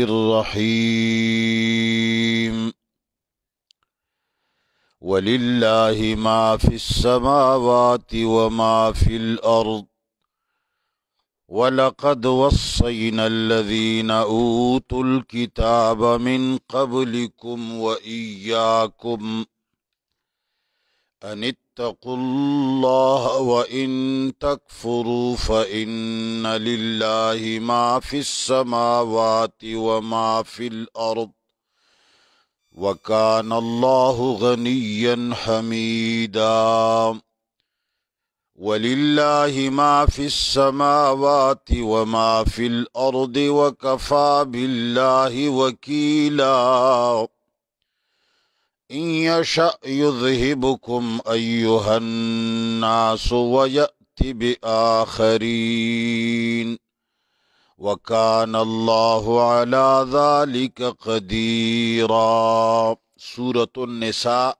الرحيم ولله ما في السماوات وما في الأرض ولقد وصينا الذين أوتوا الكتاب من قبلكم وإياكم أن اتقوا الله وإن تكفروا فإن لله ما في السماوات وما في الأرض وكان الله غنيا حميدا ولله ما في السماوات وما في الأرض وكفى بالله وكيلا إن يشأ يذهبكم أيها الناس ويأتي بآخرين وكان الله على ذلك قديرا سورة النساء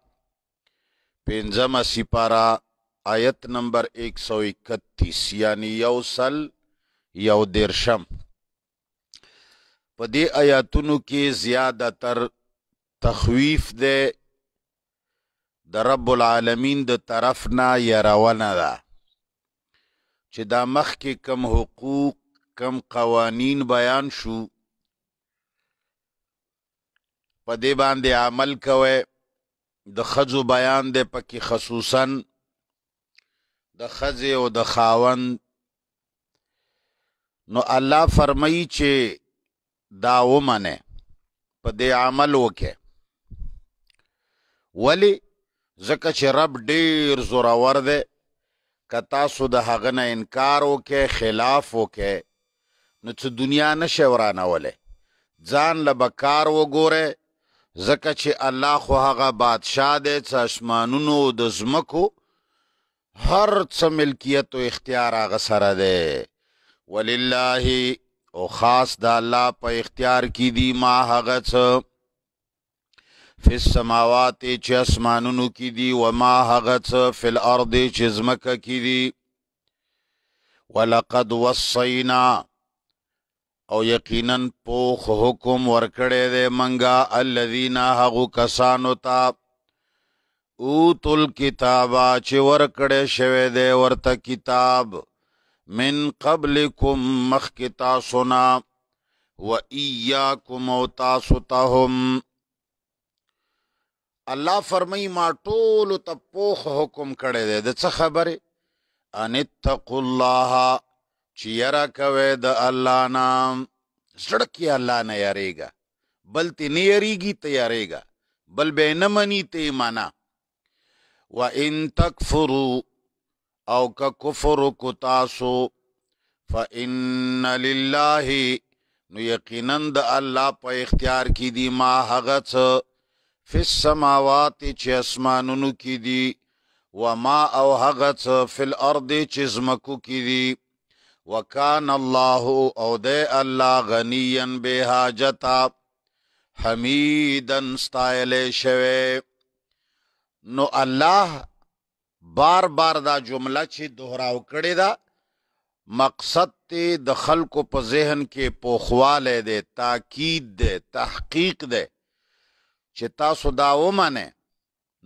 بنزم سيبارا آيات نمبر اکتیس یعنی يوصل یو درشم په دې آیاتونو کې زیاده تر تخویف ده د رب العالمین د طرف نه يرونه ده چې دا مخ کې کم حقوق کم قوانین بیان شو په دې باندې عمل کوي د خزو بیان ده پکې خصوصا د خزه او د خاوند نو الله فرمایي چې دا ومنه په دې عمل وکړي ولی ځکه چې رب ډیر زورور دی که تاسو د هغه نه انکار وکې خلاف وکې نو چې دنیا نشي ورانولی ځان له به کار وګوره ځکه چې الله خو هغه بادشاه دی چې اسمانونو د ځمکو هر څه ملکیت او اختیار هغه سره دی ولله او خاص د الله په اختیار کې دی ما هغه څه فی السماوات چې اسمانونو کې دي و ما هغه څه فی الارض چې زمکه کې دي ولقد وصینا او یقینا پوخ حکم ورکړی دی منګه الذین هغو کسانو ته اوتل کتابا چې ورکړی شوی دی ورته کتاب من قبلکم مخک تاسونا و ایاکم او تاسو تهم تا الله فرمای ما ټول ته پوخ حکم کړی دی د څه خبره ان اتقوا الله چې یرا کوي د الله نام سړکی الله نه یریګا بل تی نه یریږي تیاریګا بل به نه منی ته معنا و ان تکفروا او که کفر کو تاسو فان لله نو یقینا د الله په اختیار کې دی ما هغه څه فی السماوات چې اسمانونو کې دي و ما او هغه څه فی الارض چې زمکو کې دي وکان الله او د الله غنیا به حاجتا حمیدن استایل شوه نو الله بار بار دا جمله چې دوهراو کړي دا مقصد ته د خلکو په ذهن کې پوخواله ده تاکید ده تحقیق ده چې تاسو دا ومنه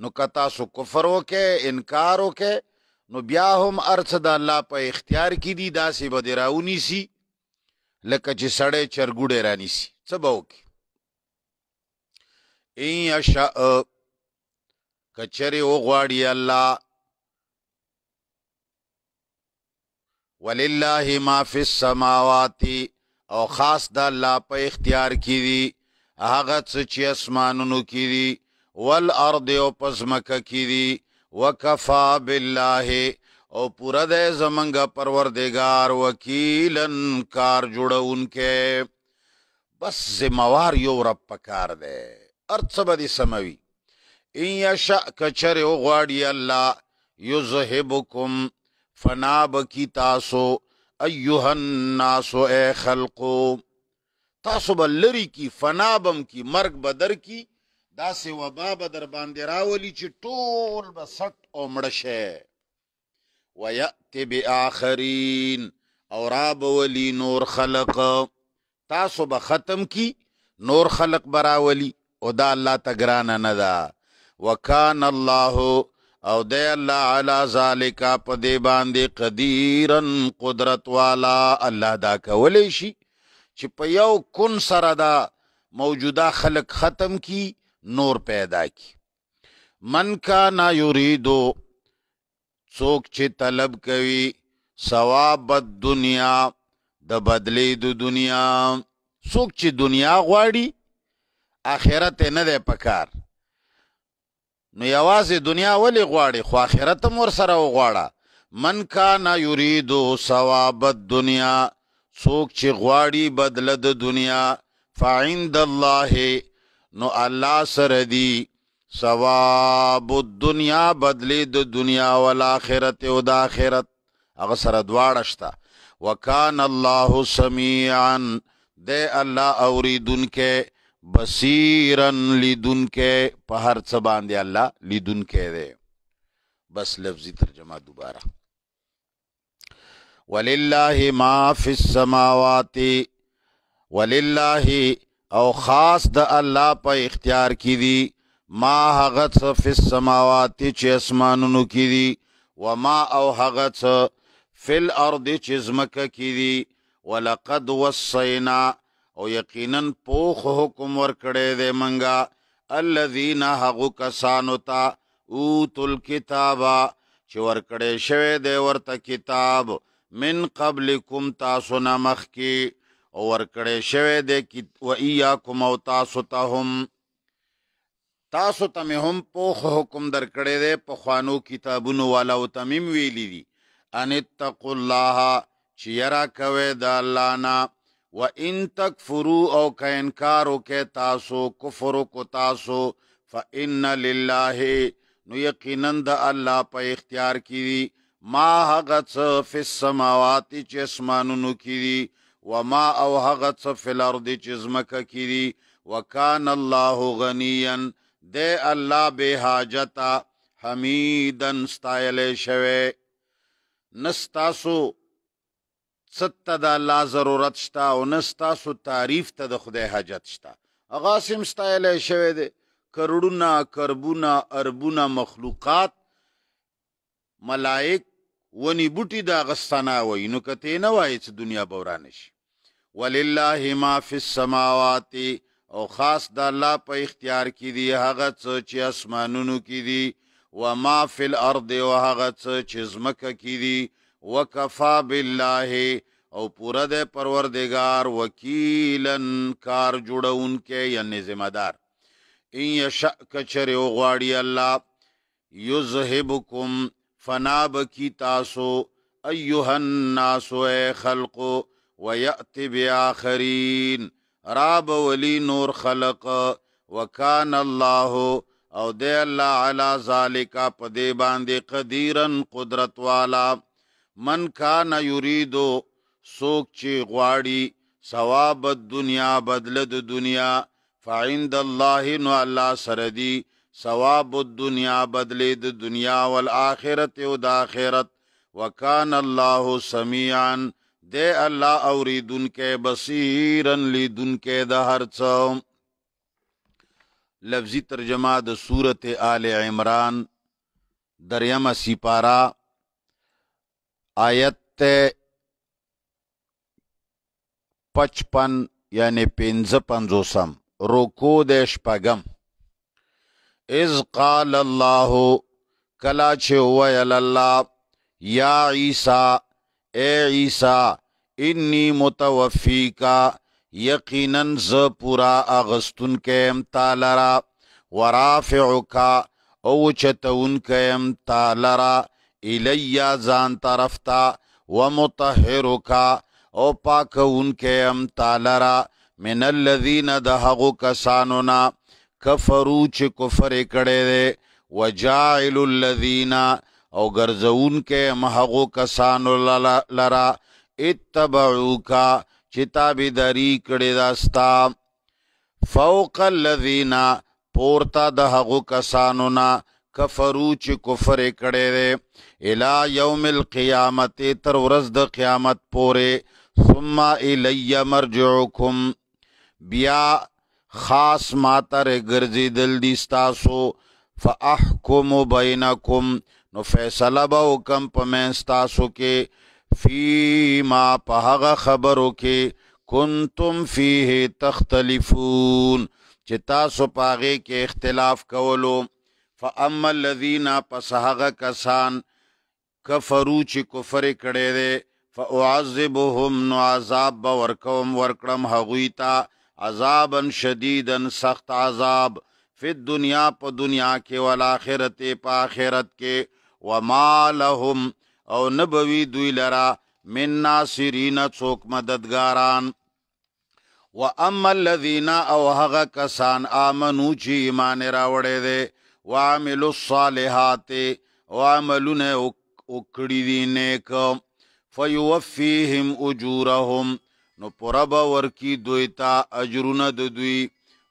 نو که تاسو کفر وکې انکار وکې نو بیا هم ارث د الله په اختیار کې دي داسې به راونی سي لکه چې سړی چرګوډې رانی سي څه به وکې ان یشاء کچرې وغواړي الله ولله ما فی السماوات او خاص د الله په اختیار کې دي هغه څه چې اسمانونو کې دي والارض او پزمکه کې دي وکفا بالله او پورا د زمنګ پروردگار وکیلن کار جوړونکې بس زموار یو رب پکار دی ارڅ به سموي ان یشا کچر او غواړي الله یذهبکم فنا بکی تاسو ایها الناس اے خلقو تاسو به لری کی فنابم کی مرگ بدر کی دا سی وبا به در باندې راولي چې ټول به سټ او مړ شي وياتي باخرين او را بولی نور خلق تاسو به ختم کی نور خلق براولی او دا الله تګرانه نه دا وکان الله او د الله علی ذالک په دی باندې قدیرن قدرت والا الله دا کولی شي چې په یو کون سره دا موجوده خلق ختم کی نور پیدا کی من کا نا یریدو څوک چې طلب کوي ثواب د دنیا د بدلې د دنیا څوک چې دنیا غواړي آخرت نه ده پکار نو یوازې دنیا ولې غواړي خو آخرت هم ورسره وغواړه من کان یریدو ثواب الدنیا څوک چې غواړي بدله د دنیا فعند الله نو الله سره دی ثواب الدنیا بدلی د دنیا ول اخرت او د اخرت هغه سره دواړه شته وکان الله سميعا د الله اوریدونکې بصیرن لیدونکې په هر څه باندې الله لیدونکې دی بس لفظي ترجمه دوباره ولله ما فی السماوات ولله او خاص د الله په اختیار کې دي ما هغه څه فی السماوات چې اسمانونو کې دي و ما او هغه څه فی الارض چې زمکه کې دي ولقد وصینا او یقینا پوخ حکم ورکړی دی منګه الذین هغو کسانو ته اوتل کتابا چې ورکړی شوی دی ورته کتاب من قبلکم تاسو نه مخکي او ورکړې شوه د و ایاکم او تاسو ته هم تاسو ته هم په حکم درکړې ده په خوانو کتابونو والا او تمیم ویلې دي ان تقوا الله چې یرا کوي د الله نه و ان تکفروا او که انکار وکې تاسو کفر کو تاسو فان لله نو یقینا د الله په اختیار کې ما هغه څه په سماوات چې اسمانونو کې دي و ما او هغه څه په الارض چې زمکه کې دي وکان الله غنیا د الله به حاجتا حمیدن استایل شوه نستاسو ست د الله ضرورت شتا او نستاسو تعریف ته د خدای حاجت شتا اغا سم استایل شوه دي کروڑونه کربونه اربونه مخلوقات ملائک ونی بوټي دا غستانه وای نو کته نه وای چې دنیا بوران شي ولله ما فی السماوات او خاص د الله په اختیار کې دی هغه څه چې اسمانونو کې دی و ما فی الارض او هغه څه چې زمکه کې دی وکفا بالله او پورا د پروردگار وکیلن کار جوړون کې یعنی ذمہ دار ان یشاء کچره او غواړي الله یذهبکم فنا بکی تاسو ایها الناس خلق وياتي باخرين راب ولي نور خلق وكان الله او دی الله علی ذالک په دی باندې قدیرن قدرت والا من کان یریدو سوک چی غواړي ثواب د دنیا بدله د دنیا فعند الله نو الله سره دی ثواب الدنیا بدلی د دنیا والآخرت او د آخرت وکان الله سمیعا د الله اوریدونکې بصیرن لیدونکې د هر څه لفظی ترجمه د سورته آل عمران دریم سپارا آیت 55 یعنی 55 روکو د شپږم اذ قال الله کلا چې ویل الله یا عیسی اے عیسی انی متوفیکا یقینا ز پورا اغستون کیم تعالی ورافعکا او چتون کیم تعالی الیا ځان طرف تا ومطهرکا او پاکون کیم تعالی من الذین دهغو کسانونا کفرو چې کفر کړي دي وجاعل الذين او ګرځون کې مهغو کسان لرا اتبعوك چې تابعداري کړي داستا فوق الذين پورتا د هغو کسانو نه کفرو چې کفر کړي دي الى يوم القيامت تر ورځ د قیامت پورې ثم الي مرجعكم بیا خاص ماتر ګرځې دل دي تاسو فاحکم بینکم نو فیصله به وکم په مې تاسو کې فی ما په هغه خبرو کې کنتم فیه تختلفون چې تاسو پاغه کې اختلاف کولو فاما الذين فسحغ کسان کفرو چې کفر کړي دي فاعذبهم نو عذاب ورکوم ورکړم هغوی ته عذابا شدیدا سخت عذاب فی دنیا په دنیا کې ول اخرت په اخرت کې وما لهم او نبوی دوی لرا من ناصرین څوک مددګاران و اما الذین او هغه کسان امنو چې ایمان راوړې دي وعملوا الصالحات او عملونه وکړي دي نیک فیوفیهم اجورهم نو پرب ورکی دوی تا اجرونه د دوی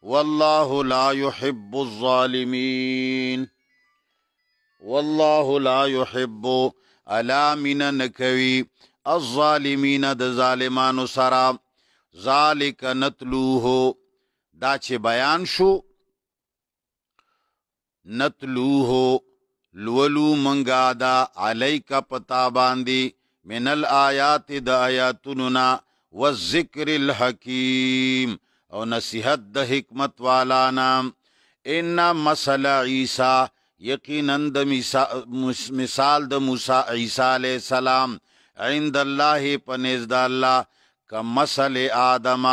والله لا يحب الظالمین والله لا يحب الا من نکوي الظالمین د ظالمانو سره ذالک نتلوه دا چې بیان شو نتلوه لولو منګا دا علیک پتا باندې من الآیات د آیاتونو و ذکر الحکیم او نصیحت د حکمت والا نام ان مسل عیسی یقینا د مثال د موسی عیسی علیہ السلام عند الله پنیز د الله ک مسل آدم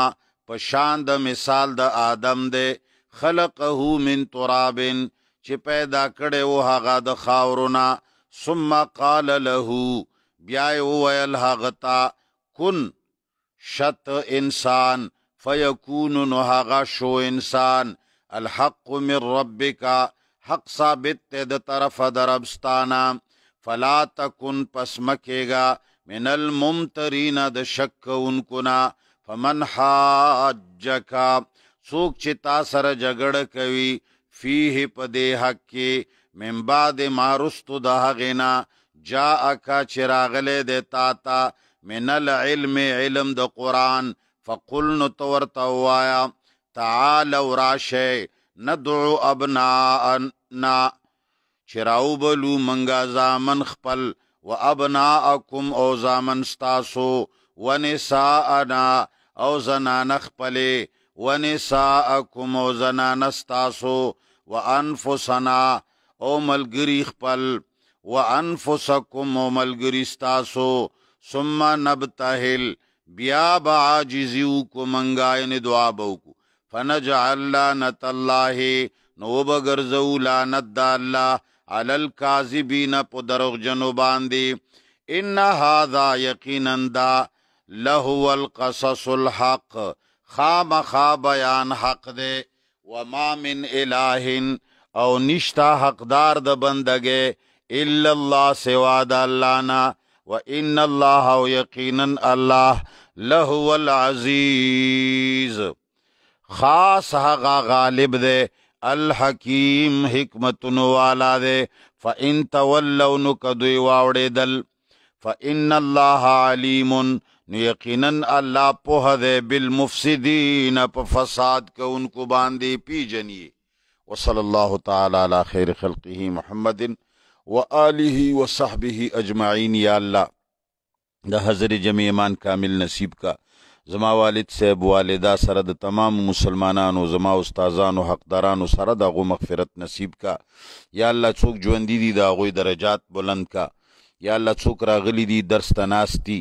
پشان د مثال د آدم دے خلقه من تراب چې پیدا کړي او هغه د خاورونه ثم قال له بیا ویل هغه تا کن شت انسان فیکون نو هغه شو انسان الحق من ربک حق ثابت ته د طرف دربستانا فلا تکن پس مکیگا من الممترین د شک انکنا فمن حاجک سوک چې تا سره جګړه کوي فيه پدې حق کې من بعد ما رستو د هغینا جاءک چراغله د تا تا من العلم علم د قران فقلن تورتا وایا تعالوا راشه ندعو ابناءنا چراو بلو منګا زامن خپل و ابناءکم او زامن استاسو و نساءنا او زنان خپل و نساءکم او زنان استاسو و انفسنا او ملګری خپل و انفسکم او ملګری استاسو ثم نبتهل بیا با عاجزیو کو منګا نه دعا بوکو فنجعل لعنت الله نو بغرزو لعنت د الله علل کاذبین په دروغ جنو باندې ان هاذا یقینا دا لهو القصص الحق خام خا بیان حق دے وما من اله او نشتا حقدار د بندګې الا الله سوا د الله نه وان الله یقینا الله له العزیز خاص هغه غالب دی الحکیم حکمتونو والا دی فان تولوا نکدوی واوړېدل فان الله علیم نو یقینا الله په دې بالمفسدين په فساد کوونکو باندې پیجنې وصلی الله تعالی علی خیر خلقه محمد و آله و صحبه اجمعین یا الله د حضرت جمع ایمان کامل نصیب کا زما والد صاحب والدہ سره د تمام مسلمانانو زما استادانو حقدارانو سره د غو مغفرت نصیب کا یا الله څوک ژوند دي د غوی درجات بلند کا یا الله څوک راغلی دي درس تناستی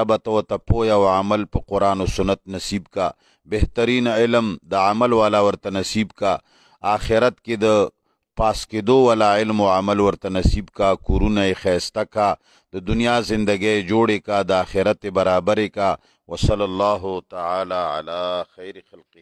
رب تو تپویا او عمل په قران او سنت نصیب کا بهترین علم د عمل والا ورته نصیب کا آخرت کې د پاس کېدو ولا علم او عمل ورته نصیب کا کورونه خیسته کا د دنیا زندګي جوړې کا د آخرت برابرې کا وصلی الله تعالی علی خیر خلقه